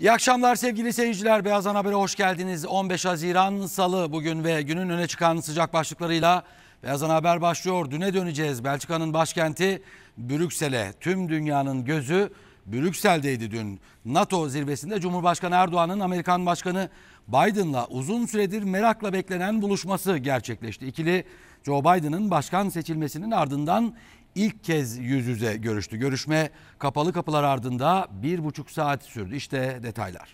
İyi akşamlar sevgili seyirciler. Beyazan Haber'e hoş geldiniz. 15 Haziran Salı bugün ve günün öne çıkan sıcak başlıklarıyla Beyazan Haber başlıyor. Düne döneceğiz. Belçika'nın başkenti Brüksel'e. Tüm dünyanın gözü Brüksel'deydi dün. NATO zirvesinde Cumhurbaşkanı Erdoğan'ın Amerikan Başkanı Biden'la uzun süredir merakla beklenen buluşması gerçekleşti. İkili Joe Biden'ın başkan seçilmesinin ardından ilk kez yüz yüze görüştü. Görüşme kapalı kapılar ardında bir buçuk saat sürdü. İşte detaylar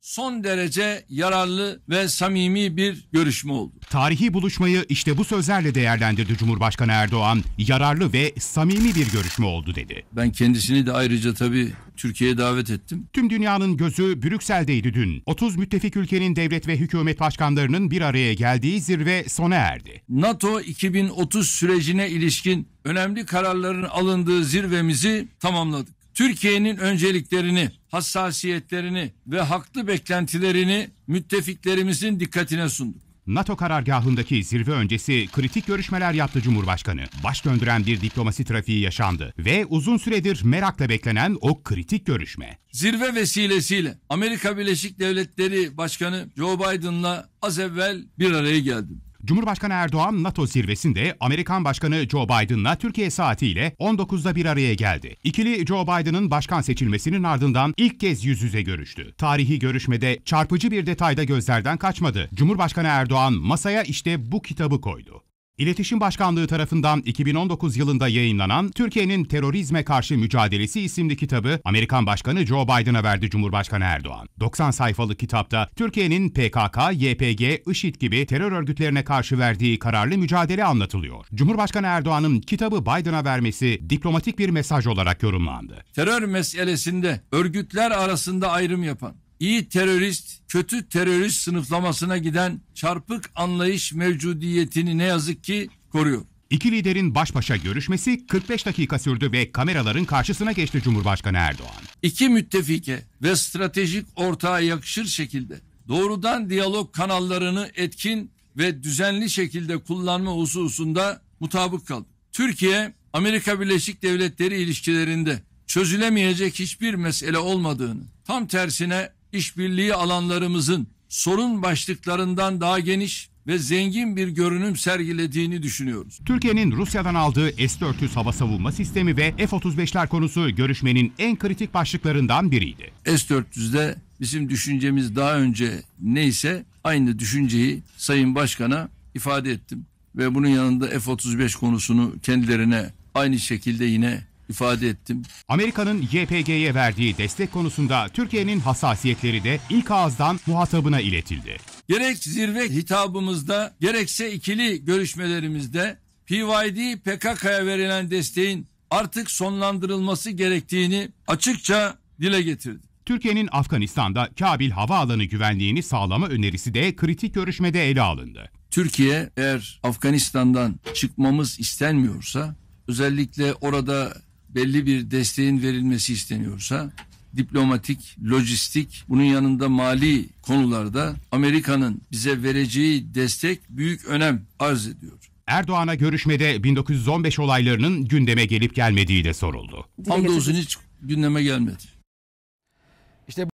son derece yararlı ve samimi bir görüşme oldu. Tarihi buluşmayı işte bu sözlerle değerlendirdi Cumhurbaşkanı Erdoğan. Yararlı ve samimi bir görüşme oldu dedi. Ben kendisini de ayrıca tabii Türkiye'ye davet ettim. Tüm dünyanın gözü Brüksel'deydi dün. 30 müttefik ülkenin devlet ve hükümet başkanlarının bir araya geldiği zirve sona erdi. NATO 2030 sürecine ilişkin önemli kararların alındığı zirvemizi tamamladık. Türkiye'nin önceliklerini, hassasiyetlerini ve haklı beklentilerini müttefiklerimizin dikkatine sunduk. NATO karargahındaki zirve öncesi kritik görüşmeler yaptı Cumhurbaşkanı. Baş döndüren bir diplomasi trafiği yaşandı ve uzun süredir merakla beklenen o kritik görüşme. Zirve vesilesiyle Amerika Birleşik Devletleri Başkanı Joe Biden'la az evvel bir araya geldim. Cumhurbaşkanı Erdoğan NATO zirvesinde Amerikan Başkanı Joe Biden'la Türkiye saatiyle 19'da bir araya geldi. İkili Joe Biden'ın başkan seçilmesinin ardından ilk kez yüz yüze görüştü. Tarihi görüşmede çarpıcı bir detayda gözlerden kaçmadı. Cumhurbaşkanı Erdoğan masaya işte bu kitabı koydu. İletişim Başkanlığı tarafından 2019 yılında yayınlanan Türkiye'nin Terörizme Karşı Mücadelesi isimli kitabı Amerikan Başkanı Joe Biden'a verdi Cumhurbaşkanı Erdoğan. 90 sayfalık kitapta Türkiye'nin PKK, YPG, IŞİD gibi terör örgütlerine karşı verdiği kararlı mücadele anlatılıyor. Cumhurbaşkanı Erdoğan'ın kitabı Biden'a vermesi diplomatik bir mesaj olarak yorumlandı. Terör meselesinde örgütler arasında ayrım yapan iyi terörist, kötü terörist sınıflamasına giden çarpık anlayış mevcudiyetini ne yazık ki koruyor. İki liderin baş başa görüşmesi 45 dakika sürdü ve kameraların karşısına geçti Cumhurbaşkanı Erdoğan. İki müttefike ve stratejik ortağa yakışır şekilde doğrudan diyalog kanallarını etkin ve düzenli şekilde kullanma hususunda mutabık kaldı. Türkiye Amerika Birleşik Devletleri ilişkilerinde çözülemeyecek hiçbir mesele olmadığını, tam tersine işbirliği alanlarımızın sorun başlıklarından daha geniş ve zengin bir görünüm sergilediğini düşünüyoruz. Türkiye'nin Rusya'dan aldığı S-400 hava savunma sistemi ve F-35'ler konusu görüşmenin en kritik başlıklarından biriydi. S-400'de bizim düşüncemiz daha önce neyse aynı düşünceyi Sayın Başkan'a ifade ettim. Ve bunun yanında F-35 konusunu kendilerine aynı şekilde yine ifade ettim. Amerika'nın YPG'ye verdiği destek konusunda Türkiye'nin hassasiyetleri de ilk ağızdan muhatabına iletildi. Gerek zirve hitabımızda gerekse ikili görüşmelerimizde PYD PKK'ya verilen desteğin artık sonlandırılması gerektiğini açıkça dile getirdi. Türkiye'nin Afganistan'da Kabil havaalanı güvenliğini sağlama önerisi de kritik görüşmede ele alındı. Türkiye eğer Afganistan'dan çıkmamız istenmiyorsa özellikle orada belli bir desteğin verilmesi isteniyorsa diplomatik, lojistik, bunun yanında mali konularda Amerika'nın bize vereceği destek büyük önem arz ediyor. Erdoğan'a görüşmede 1915 olaylarının gündeme gelip gelmediği de soruldu. Hamdolsun hiç gündeme gelmedi.